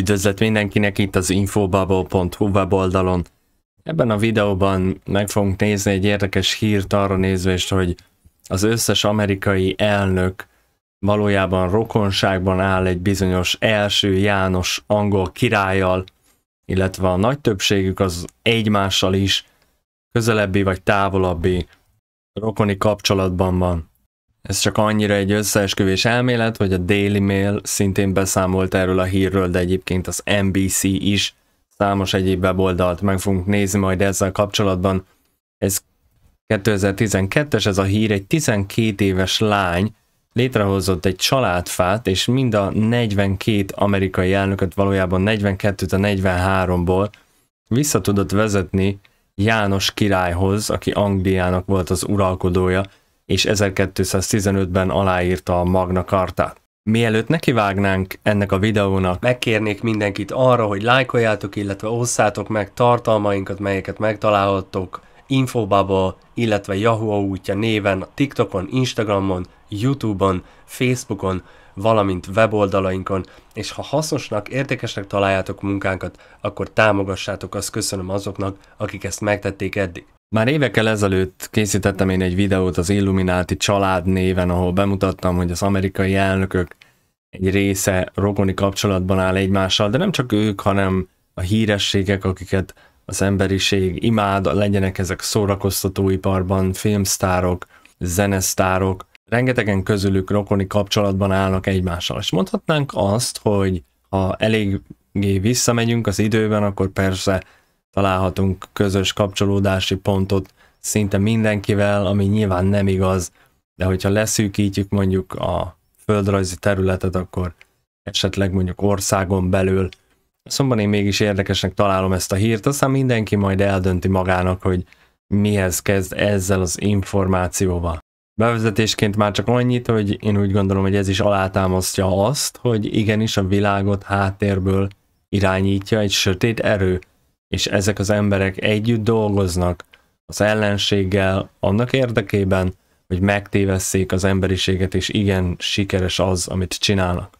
Üdvözlet mindenkinek itt az infobubble.hu weboldalon. Ebben a videóban meg fogunk nézni egy érdekes hírt arra nézvést, hogy az összes amerikai elnök valójában rokonságban áll egy bizonyos első János angol királlyal, illetve a nagy többségük az egymással is közelebbi vagy távolabbi rokoni kapcsolatban van. Ez csak annyira egy összeesküvés elmélet, hogy a Daily Mail szintén beszámolt erről a hírről, de egyébként az NBC is számos egyéb weboldalt meg fogunk nézni majd ezzel kapcsolatban. Ez 2012-es, ez a hír, egy 12 éves lány létrehozott egy családfát, és mind a 42 amerikai elnököt valójában 42-t a 43-ból vissza tudott vezetni János királyhoz, aki Angliának volt az uralkodója, és 1215-ben aláírta a Magna Cartát. Mielőtt nekivágnánk ennek a videónak, megkérnék mindenkit arra, hogy lájkoljátok, illetve osszátok meg tartalmainkat, melyeket megtalálhattok Infobubble, illetve Yahoo útja néven, TikTokon, Instagramon, Youtube-on, Facebookon, valamint weboldalainkon, és ha hasznosnak, értékesnek találjátok munkánkat, akkor támogassátok, azt köszönöm azoknak, akik ezt megtették eddig. Már évekkel ezelőtt készítettem én egy videót az Illuminati család néven, ahol bemutattam, hogy az amerikai elnökök egy része rokoni kapcsolatban áll egymással, de nem csak ők, hanem a hírességek, akiket az emberiség imád, legyenek ezek szórakoztatóiparban, filmsztárok, zenesztárok, rengetegen közülük rokoni kapcsolatban állnak egymással. És mondhatnánk azt, hogy ha eléggé visszamegyünk az időben, akkor persze találhatunk közös kapcsolódási pontot szinte mindenkivel, ami nyilván nem igaz, de hogyha leszűkítjük mondjuk a földrajzi területet, akkor esetleg mondjuk országon belül. Szóval én mégis érdekesnek találom ezt a hírt, aztán mindenki majd eldönti magának, hogy mihez kezd ezzel az információval. Bevezetésként már csak annyit, hogy én úgy gondolom, hogy ez is alátámasztja azt, hogy igenis a világot háttérből irányítja egy sötét erő, és ezek az emberek együtt dolgoznak az ellenséggel annak érdekében, hogy megtévesszék az emberiséget, és igen, sikeres az, amit csinálnak.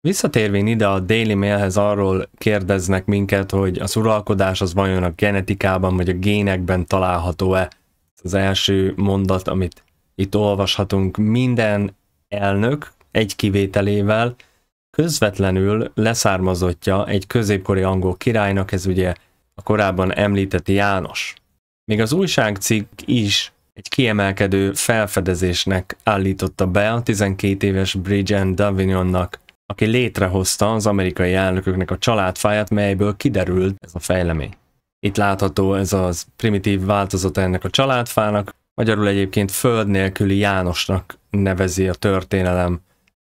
Visszatérvén ide a Daily Mailhez arról kérdeznek minket, hogy az uralkodás az vajon a genetikában vagy a génekben található-e. Ez az első mondat, amit itt olvashatunk. Minden elnök, egy kivételével, közvetlenül leszármazottja egy középkori angol királynak, ez ugye a korábban említett János. Még az újságcikk is egy kiemelkedő felfedezésnek állította be a 12 éves Bridget Davignonnak, aki létrehozta az amerikai elnököknek a családfáját, melyből kiderült ez a fejlemény. Itt látható ez az primitív változata ennek a családfának, magyarul egyébként föld nélküli Jánosnak nevezi a történelem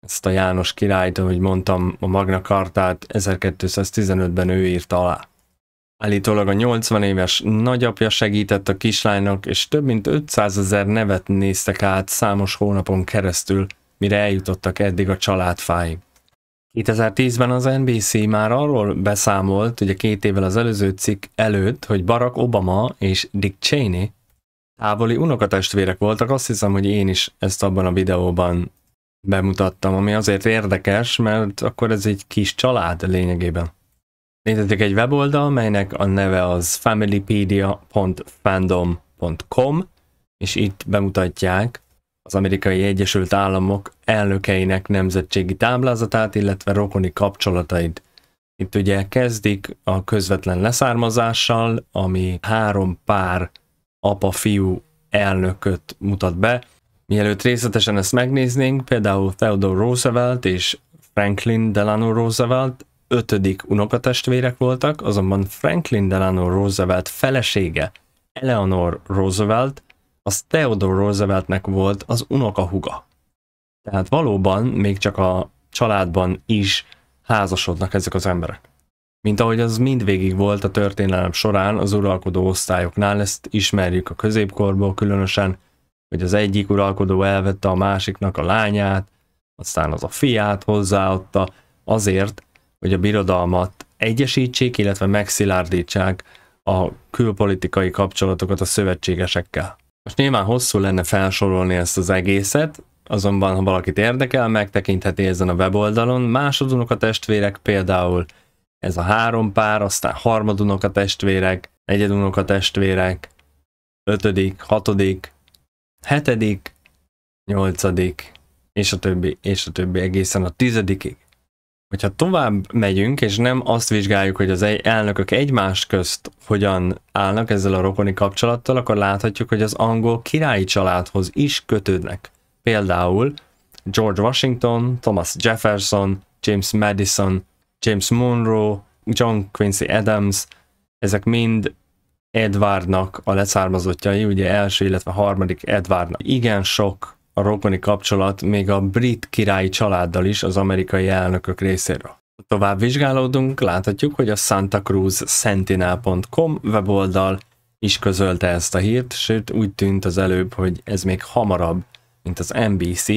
ezt a János királyt, ahogy mondtam, a Magna Kartát 1215-ben ő írta alá. Állítólag a 80 éves nagyapja segített a kislánynak, és több mint 500 ezer nevet néztek át számos hónapon keresztül, mire eljutottak eddig a családfáig. 2010-ben az NBC már arról beszámolt, ugye két évvel az előző cikk előtt, hogy Barack Obama és Dick Cheney távoli unokatestvérek voltak, azt hiszem, hogy én is ezt abban a videóban bemutattam, ami azért érdekes, mert akkor ez egy kis család lényegében. Nézzetek egy weboldal, melynek a neve az familypedia.fandom.com, és itt bemutatják az amerikai Egyesült Államok elnökeinek nemzetségi táblázatát, illetve rokoni kapcsolatait. Itt ugye kezdik a közvetlen leszármazással, ami három pár apa-fiú elnököt mutat be. Mielőtt részletesen ezt megnéznénk, például Theodore Roosevelt és Franklin Delano Roosevelt ötödik unokatestvérek voltak, azonban Franklin Delano Roosevelt felesége, Eleanor Roosevelt, az Theodore Rooseveltnek volt az unokahuga. Tehát valóban még csak a családban is házasodnak ezek az emberek. Mint ahogy az mindvégig volt a történelem során az uralkodó osztályoknál, ezt ismerjük a középkorból különösen, hogy az egyik uralkodó elvette a másiknak a lányát, aztán az a fiát hozzáadta, azért, hogy a birodalmat egyesítsék, illetve megszilárdítsák a külpolitikai kapcsolatokat a szövetségesekkel. Most nyilván hosszú lenne felsorolni ezt az egészet, azonban ha valakit érdekel, megtekintheti ezen a weboldalon. Másodunok a testvérek például ez a három pár, aztán harmadunok a testvérek, negyedunok a testvérek, ötödik, hatodik, hetedik, nyolcadik, és a többi, és a többi egészen a tizedikig hogyha tovább megyünk, és nem azt vizsgáljuk, hogy az elnökök egymás közt hogyan állnak ezzel a rokoni kapcsolattal, akkor láthatjuk, hogy az angol királyi családhoz is kötődnek. Például George Washington, Thomas Jefferson, James Madison, James Monroe, John Quincy Adams, ezek mind Edwardnak a leszármazottjai, ugye első, illetve harmadik Edwardnak. Igen sok a rokoni kapcsolat még a brit királyi családdal is az amerikai elnökök részéről. Tovább vizsgálódunk, láthatjuk, hogy a Santa Cruz Sentinel.com weboldal is közölte ezt a hírt, sőt úgy tűnt az előbb, hogy ez még hamarabb, mint az NBC,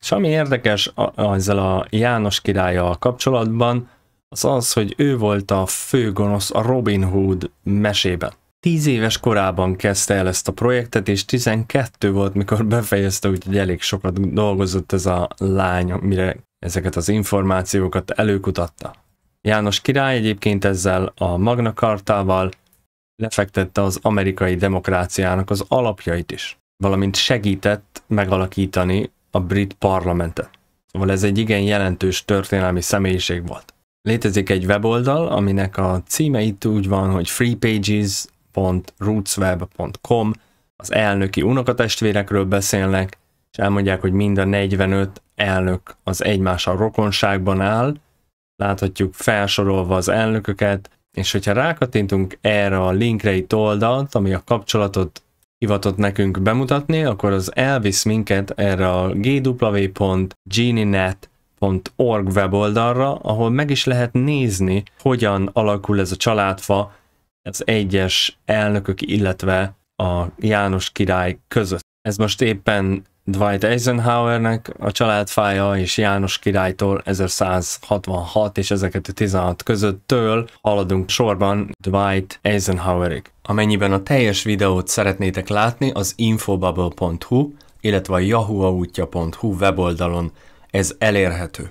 és ami érdekes ezzel a János királlyal kapcsolatban, az az, hogy ő volt a főgonosz a Robin Hood mesében. 10 éves korában kezdte el ezt a projektet, és 12 volt, mikor befejezte, úgyhogy elég sokat dolgozott ez a lány, mire ezeket az információkat előkutatta. János király egyébként ezzel a Magna Kartával lefektette az amerikai demokráciának az alapjait is, valamint segített megalakítani a brit parlamentet. Szóval ez egy igen jelentős történelmi személyiség volt. Létezik egy weboldal, aminek a címe itt úgy van, hogy Free Pages www.rootsweb.com, az elnöki unokatestvérekről beszélnek, és elmondják, hogy mind a 45 elnök az egymással rokonságban áll, láthatjuk felsorolva az elnököket, és hogyha rákattintunk erre a linkre itt oldalt, ami a kapcsolatot hivatott nekünk bemutatni, akkor az elvisz minket erre a org weboldalra, ahol meg is lehet nézni, hogyan alakul ez a családfa, az egyes elnökök, illetve a János király között. Ez most éppen Dwight Eisenhowernek a családfája és János királytól 1166 és 1216 közöttől haladunk sorban Dwight Eisenhowerig. Amennyiben a teljes videót szeretnétek látni, az infobubble.hu, illetve a yahooautja.hu weboldalon ez elérhető.